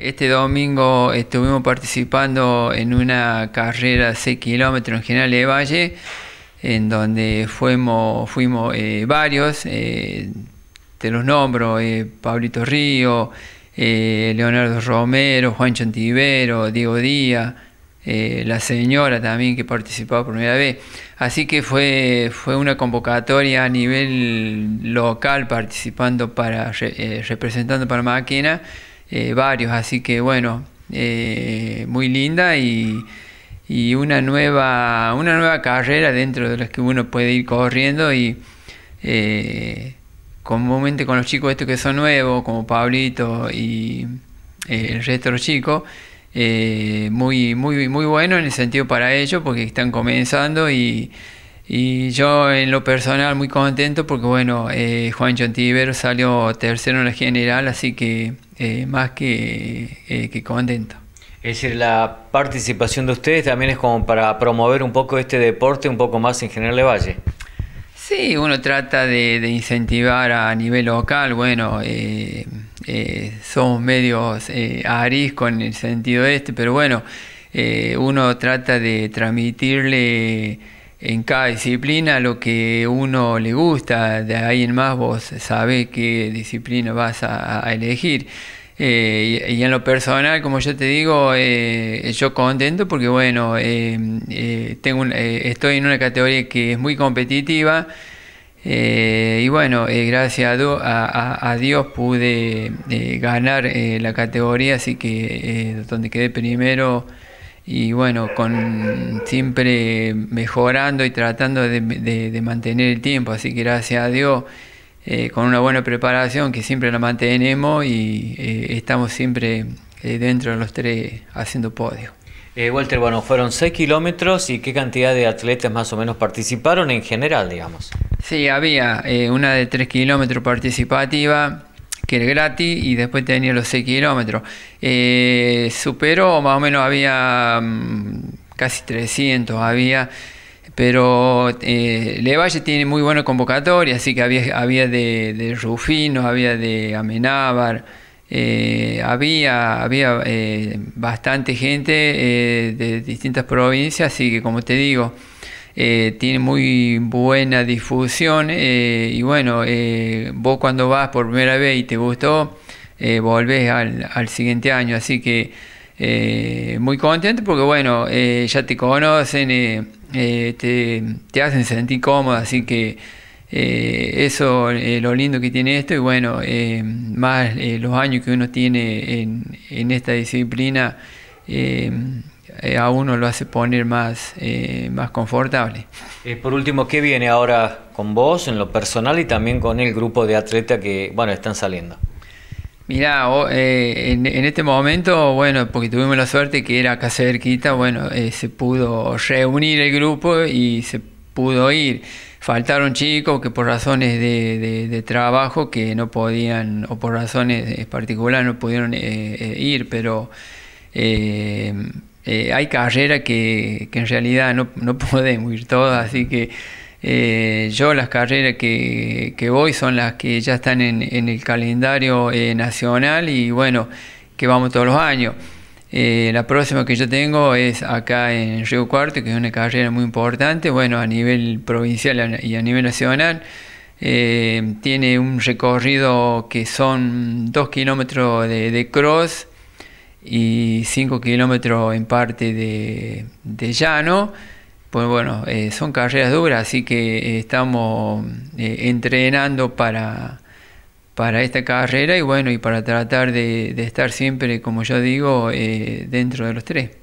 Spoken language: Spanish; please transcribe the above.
Este domingo estuvimos participando en una carrera de 6 kilómetros en General de Valle, en donde fuimos, fuimos eh, varios, eh, te los nombro, eh, Pablito Río, Leonardo Romero, Juan Chantivero, Diego Díaz, la señora también que participaba por primera vez. Así que fue, fue una convocatoria a nivel local participando para, representando para Máquina eh, varios, así que bueno, eh, muy linda y, una, nueva, una nueva carrera dentro de las que uno puede ir corriendo y eh, comúnmente con los chicos estos que son nuevos, como Pablito y eh, el resto de los chicos, muy, muy, muy bueno en el sentido para ellos porque están comenzando y y yo en lo personal muy contento porque bueno, eh, Juan John salió tercero en la general, así que eh, más eh, que, contento. Es decir, la participación de ustedes también es como para promover un poco este deporte, un poco más en General de Valle. Sí, uno trata de, de incentivar a nivel local, bueno, somos medios arisco en el sentido este, pero bueno, uno trata de transmitirle en cada disciplina lo que uno le gusta, de ahí en más vos sabés qué disciplina vas a, elegir. Eh, y, en lo personal, como yo te digo, eh, yo contento porque bueno, eh, tengo estoy en una categoría que es muy competitiva y bueno, gracias a, a, Dios pude ganar la categoría, así que donde quedé primero y bueno, con siempre mejorando y tratando de, mantener el tiempo, así que gracias a Dios, eh, con una buena preparación que siempre la mantenemos y eh, estamos siempre eh, dentro de los tres haciendo podio. Walter, bueno, fueron 6 kilómetros y qué cantidad de atletas más o menos participaron en general, digamos. Sí, había una de 3 kilómetros participativa, que era gratis y después tenía los 6 kilómetros. Eh, superó, más o menos había mm, casi 300, había pero eh, Levalle tiene muy buena convocatoria, así que había, de, Rufino, había de Amenábar, eh, había, había eh, bastante gente de distintas provincias, así que como te digo, eh, tiene muy buena difusión eh, y bueno, eh, vos cuando vas por primera vez y te gustó, volvés al, siguiente año, así que muy contento porque bueno, ya te conocen, te, hacen sentir cómodo, así que eso lo lindo que tiene esto y bueno, más los años que uno tiene en, en esta disciplina. Eh, a uno lo hace poner más, eh, más confortable. Eh, por último, ¿qué viene ahora con vos en lo personal y también con el grupo de atletas que bueno, están saliendo? Mirá, en, este momento, bueno, porque tuvimos la suerte que era acá cerquita, bueno, se pudo reunir el grupo y se pudo ir. Faltaron chicos que por razones de, trabajo que no podían, o por razones particulares no pudieron ir, pero eh, hay carreras que, en realidad no, podemos ir todas, así que eh, yo las carreras que, voy son las que ya están en, el calendario eh, nacional y bueno, que vamos todos los años. la próxima que yo tengo es acá en Río Cuarto, que es una carrera muy importante, bueno, a nivel provincial y a nivel nacional. tiene un recorrido que son dos kilómetros de cross, y 5 kilómetros en parte de, llano. Pues bueno, eh, son carreras duras, así que eh, estamos eh, entrenando para, para esta carrera y bueno, y para tratar de, estar siempre, como yo digo, dentro de los tres.